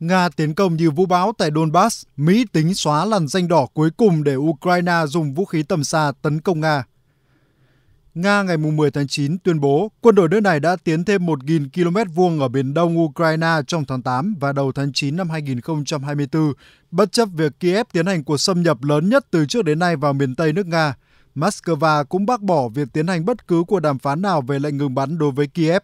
Nga tiến công như vũ bão tại Donbass, Mỹ tính xóa làn danh đỏ cuối cùng để Ukraine dùng vũ khí tầm xa tấn công Nga. Nga ngày 10 tháng 9 tuyên bố quân đội nước này đã tiến thêm 1.000 km vuông ở biển đông Ukraine trong tháng 8 và đầu tháng 9 năm 2024, bất chấp việc Kiev tiến hành cuộc xâm nhập lớn nhất từ trước đến nay vào miền Tây nước Nga. Moscow cũng bác bỏ việc tiến hành bất cứ cuộc đàm phán nào về lệnh ngừng bắn đối với Kiev.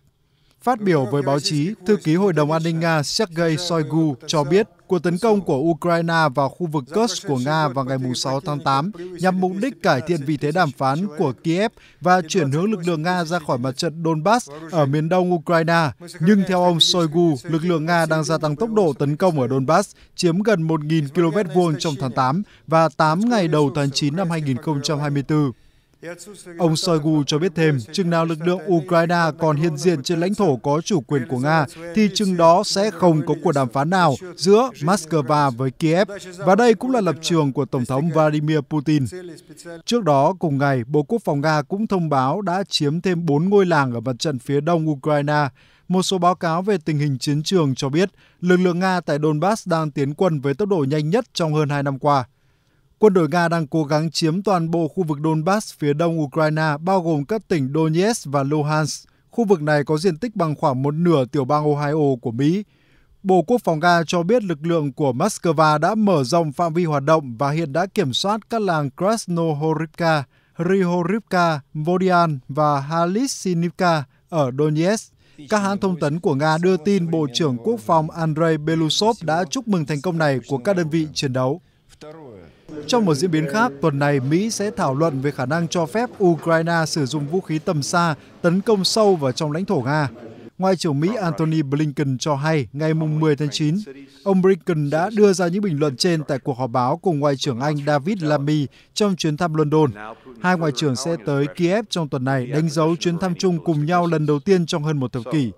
Phát biểu với báo chí, thư ký Hội đồng An ninh Nga Sergei Shoigu cho biết cuộc tấn công của Ukraine vào khu vực Kursk của Nga vào ngày 6 tháng 8 nhằm mục đích cải thiện vị thế đàm phán của Kiev và chuyển hướng lực lượng Nga ra khỏi mặt trận Donbass ở miền đông Ukraine. Nhưng theo ông Shoigu, lực lượng Nga đang gia tăng tốc độ tấn công ở Donbass, chiếm gần 1.000 km vuông trong tháng 8 và 8 ngày đầu tháng 9 năm 2024. Ông Shoigu cho biết thêm, chừng nào lực lượng Ukraine còn hiện diện trên lãnh thổ có chủ quyền của Nga, thì chừng đó sẽ không có cuộc đàm phán nào giữa Moscow với Kiev, và đây cũng là lập trường của Tổng thống Vladimir Putin. Trước đó, cùng ngày, Bộ Quốc phòng Nga cũng thông báo đã chiếm thêm 4 ngôi làng ở mặt trận phía đông Ukraine. Một số báo cáo về tình hình chiến trường cho biết lực lượng Nga tại Donbass đang tiến quân với tốc độ nhanh nhất trong hơn 2 năm qua quân đội Nga đang cố gắng chiếm toàn bộ khu vực Donbass phía đông Ukraine, bao gồm các tỉnh Donetsk và Luhansk. Khu vực này có diện tích bằng khoảng một nửa tiểu bang Ohio của Mỹ. Bộ Quốc phòng Nga cho biết lực lượng của Moscow đã mở rộng phạm vi hoạt động và hiện đã kiểm soát các làng Krasnohorivka, Rihorivka, Vodian và Halisinivka ở Donetsk. Các hãng thông tấn của Nga đưa tin Bộ trưởng Quốc phòng Andrei Belousov đã chúc mừng thành công này của các đơn vị chiến đấu. Trong một diễn biến khác, tuần này Mỹ sẽ thảo luận về khả năng cho phép Ukraine sử dụng vũ khí tầm xa tấn công sâu vào trong lãnh thổ Nga. Ngoại trưởng Mỹ Antony Blinken cho hay ngày 10 tháng 9, ông Blinken đã đưa ra những bình luận trên tại cuộc họp báo cùng Ngoại trưởng Anh David Lammy trong chuyến thăm London. Hai ngoại trưởng sẽ tới Kiev trong tuần này đánh dấu chuyến thăm chung cùng nhau lần đầu tiên trong hơn một thập kỷ.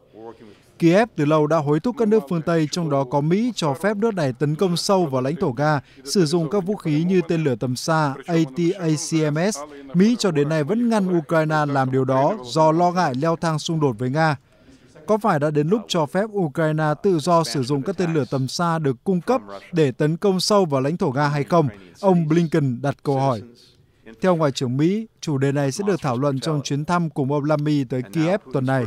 Kiev từ lâu đã hối thúc các nước phương Tây, trong đó có Mỹ, cho phép nước này tấn công sâu vào lãnh thổ Nga, sử dụng các vũ khí như tên lửa tầm xa ATACMS. Mỹ cho đến nay vẫn ngăn Ukraine làm điều đó do lo ngại leo thang xung đột với Nga. Có phải đã đến lúc cho phép Ukraine tự do sử dụng các tên lửa tầm xa được cung cấp để tấn công sâu vào lãnh thổ Nga hay không? Ông Blinken đặt câu hỏi. Theo Ngoại trưởng Mỹ, chủ đề này sẽ được thảo luận trong chuyến thăm của ông Lamy tới Kiev tuần này.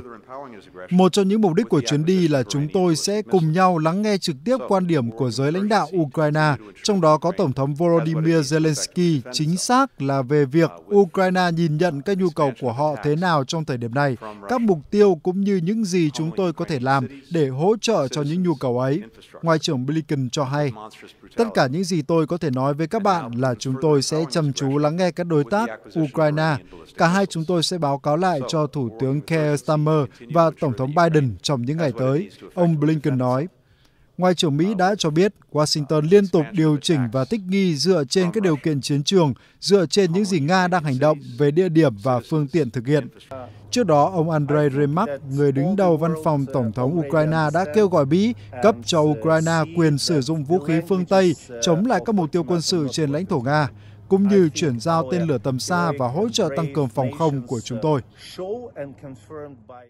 Một trong những mục đích của chuyến đi là chúng tôi sẽ cùng nhau lắng nghe trực tiếp quan điểm của giới lãnh đạo Ukraine, trong đó có Tổng thống Volodymyr Zelensky chính xác là về việc Ukraine nhìn nhận các nhu cầu của họ thế nào trong thời điểm này, các mục tiêu cũng như những gì chúng tôi có thể làm để hỗ trợ cho những nhu cầu ấy. Ngoại trưởng Blinken cho hay, tất cả những gì tôi có thể nói với các bạn là chúng tôi sẽ chăm chú lắng nghe các đối tác Ukraine. Cả hai chúng tôi sẽ báo cáo lại cho Thủ tướng Keir Starmer và Tổng thống Biden trong những ngày tới, ông Blinken nói. Ngoại trưởng Mỹ đã cho biết Washington liên tục điều chỉnh và thích nghi dựa trên các điều kiện chiến trường, dựa trên những gì Nga đang hành động về địa điểm và phương tiện thực hiện. Trước đó, ông Andrei Remak, người đứng đầu văn phòng Tổng thống Ukraine đã kêu gọi Mỹ cấp cho Ukraine quyền sử dụng vũ khí phương Tây chống lại các mục tiêu quân sự trên lãnh thổ Nga cũng như chuyển giao tên lửa tầm xa và hỗ trợ tăng cường phòng không của chúng tôi.